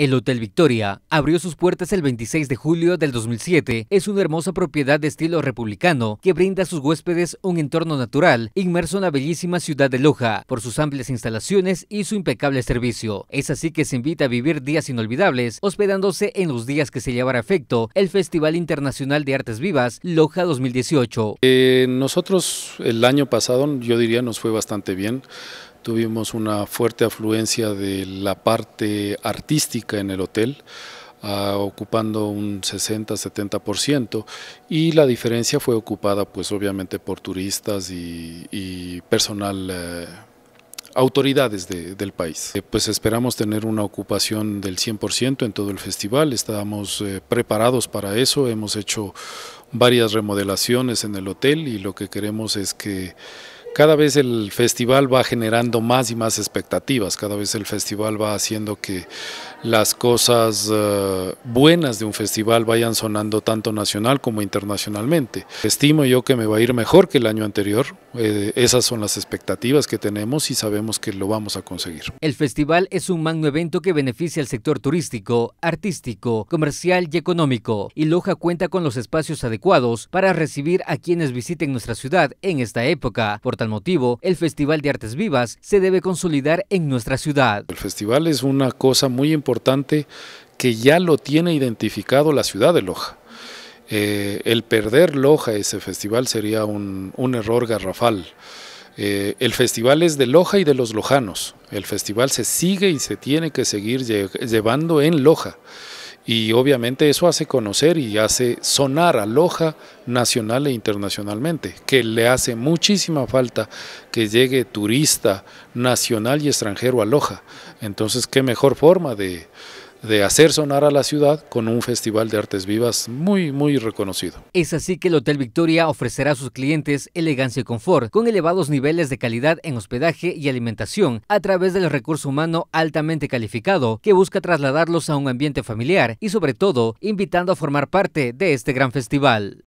El Hotel Victoria abrió sus puertas el 26 de julio del 2007. Es una hermosa propiedad de estilo republicano que brinda a sus huéspedes un entorno natural inmerso en la bellísima ciudad de Loja por sus amplias instalaciones y su impecable servicio. Es así que se invita a vivir días inolvidables, hospedándose en los días que se llevará a efecto el Festival Internacional de Artes Vivas Loja 2018. Eh, nosotros el año pasado yo diría nos fue bastante bien Tuvimos una fuerte afluencia de la parte artística en el hotel, ah, ocupando un 60-70%, y la diferencia fue ocupada pues obviamente por turistas y, personal. Eh, autoridades del país. Eh, pues esperamos tener una ocupación del 100% en todo el festival, estábamos eh, preparados para eso, hemos hecho varias remodelaciones en el hotel y lo que queremos es que cada vez el festival va generando más y más expectativas, cada vez el festival va haciendo que las cosas eh, buenas de un festival vayan sonando tanto nacional como internacionalmente. Estimo yo que me va a ir mejor que el año anterior, eh, esas son las expectativas que tenemos y sabemos que lo vamos a conseguir. El festival es un magno evento que beneficia al sector turístico, artístico, comercial y económico, y Loja cuenta con los espacios adecuados para recibir a quienes visiten nuestra ciudad en esta época. Por tal motivo, el Festival de Artes Vivas se debe consolidar en nuestra ciudad. El festival es una cosa muy importante importante que ya lo tiene identificado la ciudad de Loja. Eh, el perder Loja ese festival sería un, error garrafal. Eh, el festival es de Loja y de los lojanos. El festival se sigue y se tiene que seguir llevando en Loja y obviamente eso hace conocer y hace sonar a Loja nacional e internacionalmente, que le hace muchísima falta que llegue turista nacional y extranjero a Loja. Entonces, qué mejor forma de, de hacer sonar a la ciudad con un festival de artes vivas muy, muy reconocido. Es así que el Hotel Victoria ofrecerá a sus clientes elegancia y confort, con elevados niveles de calidad en hospedaje y alimentación, a través del recurso humano altamente calificado, que busca trasladarlos a un ambiente familiar y sobre todo invitando a formar parte de este gran festival.